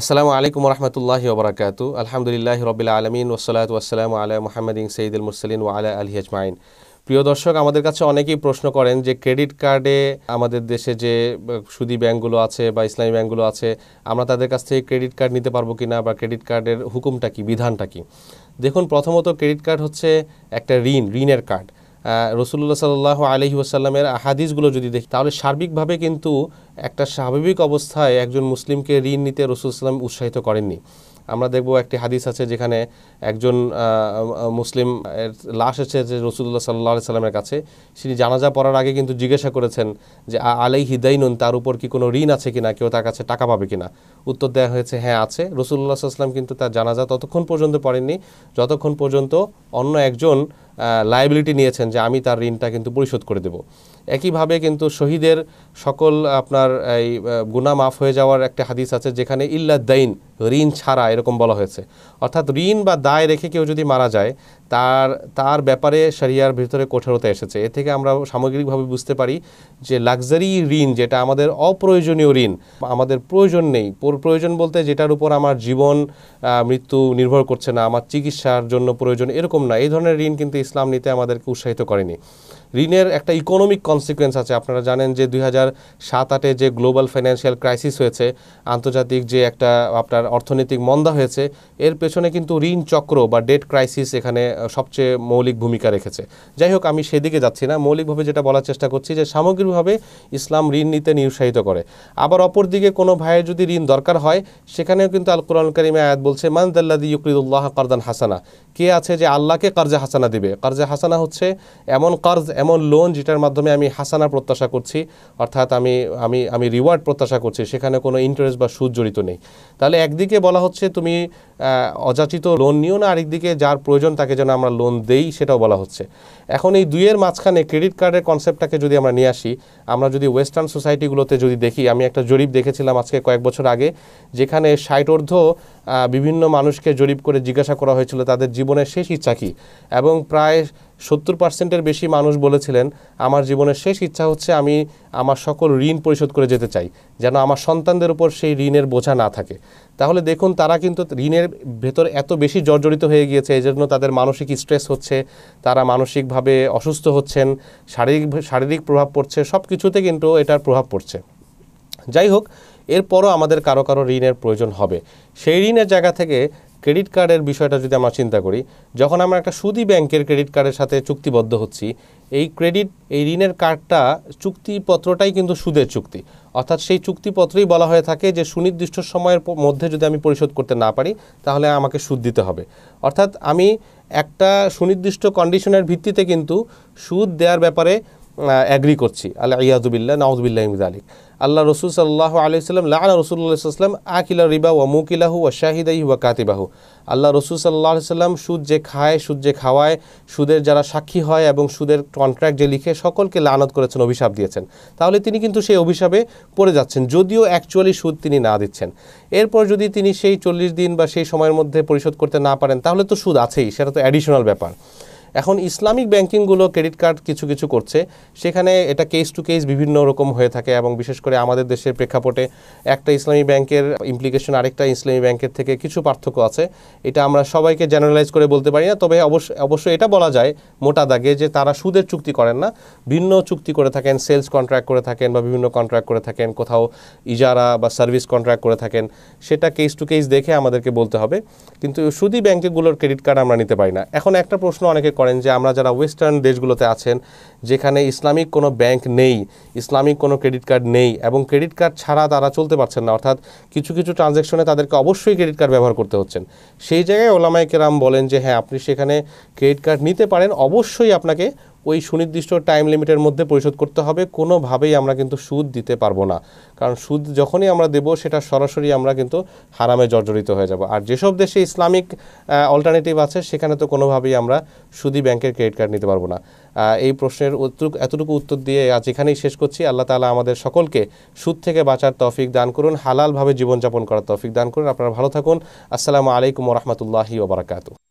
আসসালামু আলাইকুম রহমতুল্লাহি ওবরাকাতু আলহামদুলিল্লাহ রবিল আলমিন ওসলাত ওয়াসালাম আলা মোহাম্মদিন সঈদুল মুসলিন ওয়ালা আলহি আজমাইন প্রিয় দর্শক আমাদের কাছে অনেকেই প্রশ্ন করেন যে ক্রেডিট কার্ডে আমাদের দেশে যে সুদি ব্যাংকগুলো আছে বা ইসলামী ব্যাংকগুলো আছে আমরা তাদের কাছ থেকে ক্রেডিট কার্ড নিতে পারবো কি না বা ক্রেডিট কার্ডের হুকুমটা কি বিধানটা কি দেখুন প্রথমত ক্রেডিট কার্ড হচ্ছে একটা ঋণ ঋণের কার্ড রসুল্লাহ সাল্লাহ আলহি ওসাল্লামের হাদিসগুলো যদি দেখি তাহলে সার্বিকভাবে কিন্তু একটা স্বাভাবিক অবস্থায় একজন মুসলিমকে ঋণ নিতে রসুল সাল্লাম উৎসাহিত করেননি আমরা দেখব একটি হাদিস আছে যেখানে একজন মুসলিম লাশ এসে যে রসুল্লাহ সাল্লাহ সাল্লামের কাছে তিনি জানাজা পড়ার আগে কিন্তু জিজ্ঞাসা করেছেন যে আলাই হিদাইনুন তার উপর কি কোনো ঋণ আছে কিনা কেউ তার কাছে টাকা পাবে কিনা উত্তর দেওয়া হয়েছে হ্যাঁ আছে রসুল্লাহ সাল্লাম কিন্তু তার জানাজা ততক্ষণ পর্যন্ত পড়েননি যতক্ষণ পর্যন্ত অন্য একজন লাইবিলিটি নিয়েছেন যে আমি তার ঋণটা কিন্তু পরিশোধ করে দেব একইভাবে কিন্তু শহীদের সকল আপনার এই গুনা মাফ হয়ে যাওয়ার একটা হাদিস আছে যেখানে ইল্লা দাইন ঋণ ছাড়া এরকম বলা হয়েছে অর্থাৎ ঋণ বা দায় রেখে কেউ যদি মারা যায় তার তার ব্যাপারে সারিয়ার ভিতরে কঠোরতা এসেছে এ থেকে আমরা সামগ্রিকভাবে বুঝতে পারি যে লাক্সারি ঋণ যেটা আমাদের অপ্রয়োজনীয় ঋণ আমাদের প্রয়োজন নেই প্রয়োজন বলতে যেটার উপর আমার জীবন মৃত্যু নির্ভর করছে না আমার চিকিৎসার জন্য প্রয়োজন এরকম না এই ধরনের ঋণ কিন্তু ইসলাম নিতে আমাদেরকে উৎসাহিত করেনি ঋণের একটা ইকোনমিক কনসিকোয়েন্স আছে আপনারা জানেন যে দুই হাজার সাত আটে যে গ্লোবাল ফাইন্যান্সিয়াল ক্রাইসিস হয়েছে আন্তর্জাতিক যে একটা আপনার অর্থনৈতিক মন্দা হয়েছে এর পেছনে কিন্তু ঋণ চক্র বা ডেট ক্রাইসিস এখানে সবচেয়ে মৌলিক ভূমিকা রেখেছে যাই হোক আমি সেদিকে যাচ্ছি না মৌলিকভাবে যেটা বলার চেষ্টা করছি যে সামগ্রিকভাবে ইসলাম ঋণ নিতে নিরুৎসাহিত করে আবার অপরদিকে কোনো ভাইয়ের যদি ঋণ দরকার হয় সেখানেও কিন্তু আল কোরআন করিমে আয়াত বলছে মান দি ইউকরিদুল্লাহ কারদান হাসানা কে আছে যে আল্লাহকে কার্জা হাসানা দিবে কার্জা হাসানা হচ্ছে এমন কার্জ এমন লোন যেটার মাধ্যমে আমি হাসানা প্রত্যাশা করছি অর্থাৎ আমি আমি আমি রিওয়ার্ড প্রত্যাশা করছি সেখানে কোনো ইন্টারেস্ট বা সুদ জড়িত নেই তাহলে একদিকে বলা হচ্ছে তুমি অযাচিত লোন নিও না আরেকদিকে যার প্রয়োজন তাকে যেন আমরা লোন দেই সেটাও বলা হচ্ছে এখন এই দুইয়ের মাঝখানে ক্রেডিট কার্ডের কনসেপ্টটাকে যদি আমরা নিয়ে আসি আমরা যদি ওয়েস্টার্ন সোসাইটিগুলোতে যদি দেখি আমি একটা জরিপ দেখেছিলাম আজকে কয়েক বছর আগে যেখানে ষাট বিভিন্ন মানুষকে জরিপ করে জিজ্ঞাসা করা হয়েছিল তাদের জীবনের শেষ ইচ্ছা কী এবং প্রায় সত্তর পার্সেন্টের বেশি মানুষ বলেছিলেন আমার জীবনের শেষ ইচ্ছা হচ্ছে আমি আমার সকল ঋণ পরিশোধ করে যেতে চাই যেন আমার সন্তানদের উপর সেই ঋণের বোঝা না থাকে তাহলে দেখুন তারা কিন্তু ঋণের ভেতর এত বেশি জর্জরিত হয়ে গিয়েছে এই জন্য তাদের মানসিক স্ট্রেস হচ্ছে তারা মানসিকভাবে অসুস্থ হচ্ছেন শারীরিক শারীরিক প্রভাব পড়ছে সব কিছুতে কিন্তু এটার প্রভাব পড়ছে যাই হোক এরপরও আমাদের কারো কারো ঋণের প্রয়োজন হবে সেই ঋণের জায়গা থেকে ক্রেডিট কার্ডের বিষয়টা যদি আমরা চিন্তা করি যখন আমরা একটা সুদী ব্যাংকের ক্রেডিট কার্ডের সাথে চুক্তিবদ্ধ হচ্ছি এই ক্রেডিট এই ঋণের কার্ডটা চুক্তিপত্রটাই কিন্তু সুদের চুক্তি অর্থাৎ সেই চুক্তিপত্রেই বলা হয়ে থাকে যে সুনির্দিষ্ট সময়ের মধ্যে যদি আমি পরিশোধ করতে না পারি তাহলে আমাকে সুদ দিতে হবে অর্থাৎ আমি একটা সুনির্দিষ্ট কন্ডিশনের ভিত্তিতে কিন্তু সুদ দেওয়ার ব্যাপারে অ্যাগ্রি করছি আল্লাহ ইয়াদুবিল্লা নওয়াজবিল্লাহ আলিক আল্লাহ রসুল সাল্লাহ আলাইসাল্লাম লাল রসুল্লাহাম আকিলা রিবা ও মুকিলাহু ওয়া শাহিদাই ওয়া কাতিবাহু আল্লাহ রসুল সাল্লাহ সাল্লাম সুদ যে খায় সুদ যে খাওয়ায় সুদের যারা সাক্ষী হয় এবং সুদের কন্ট্রাক্ট যে লিখে সকলকে লানত করেছেন অভিশাপ দিয়েছেন তাহলে তিনি কিন্তু সেই অভিশাপে পড়ে যাচ্ছেন যদিও অ্যাকচুয়ালি সুদ তিনি না দিচ্ছেন এরপর যদি তিনি সেই চল্লিশ দিন বা সেই সময়ের মধ্যে পরিশোধ করতে না পারেন তাহলে তো সুদ আছেই সেটা তো অ্যাডিশনাল ব্যাপার এখন ইসলামিক ব্যাংকিংগুলো ক্রেডিট কার্ড কিছু কিছু করছে সেখানে এটা কেস টু কেস বিভিন্ন রকম হয়ে থাকে এবং বিশেষ করে আমাদের দেশের প্রেক্ষাপটে একটা ইসলামী ব্যাংকের ইমপ্লিকেশন আরেকটা ইসলামী ব্যাংকের থেকে কিছু পার্থক্য আছে এটা আমরা সবাইকে জেনারেলাইজ করে বলতে পারি না তবে অবশ্য অবশ্যই এটা বলা যায় মোটা দাগে যে তারা সুদের চুক্তি করেন না ভিন্ন চুক্তি করে থাকেন সেলস কন্ট্রাক্ট করে থাকেন বা বিভিন্ন কন্ট্রাক্ট করে থাকেন কোথাও ইজারা বা সার্ভিস কন্ট্রাক্ট করে থাকেন সেটা কেস টু কেস দেখে আমাদেরকে বলতে হবে কিন্তু সুদী ব্যাংকগুলোর ক্রেডিট কার্ড আমরা নিতে পারি না এখন একটা প্রশ্ন অনেকে করেন যে আমরা যারা ওয়েস্টার্ন দেশগুলোতে আছেন যেখানে ইসলামিক কোনো ব্যাংক নেই ইসলামিক কোনো ক্রেডিট কার্ড নেই এবং ক্রেডিট কার্ড ছাড়া তারা চলতে পারছেন না অর্থাৎ কিছু কিছু ট্রানজ্যাকশনে তাদেরকে অবশ্যই ক্রেডিট কার্ড ব্যবহার করতে হচ্ছেন সেই জায়গায় ওলামায় কেরাম বলেন যে হ্যাঁ আপনি সেখানে ক্রেডিট কার্ড নিতে পারেন অবশ্যই আপনাকে ওই সুনির্দিষ্ট টাইম লিমিটের মধ্যে পরিশোধ করতে হবে কোনোভাবেই আমরা কিন্তু সুদ দিতে পারবো না কারণ সুদ যখনই আমরা দেব সেটা সরাসরি আমরা কিন্তু হারামে জর্জরিত হয়ে যাব আর যেসব দেশে ইসলামিক অল্টারনেটিভ আছে সেখানে তো কোনোভাবেই আমরা সুদি ব্যাংকের ক্রেডিট কার্ড নিতে পারবো না এই প্রশ্নের এতটুকু উত্তর দিয়ে আজ এখানেই শেষ করছি আল্লাহ তালা আমাদের সকলকে সুদ থেকে বাঁচার তফিক দান করুন হালালভাবে জীবনযাপন করার তফিক দান করুন আপনারা ভালো থাকুন আসসালামু আলাইকুম রহমতুল্লাহি ওবরাকাতু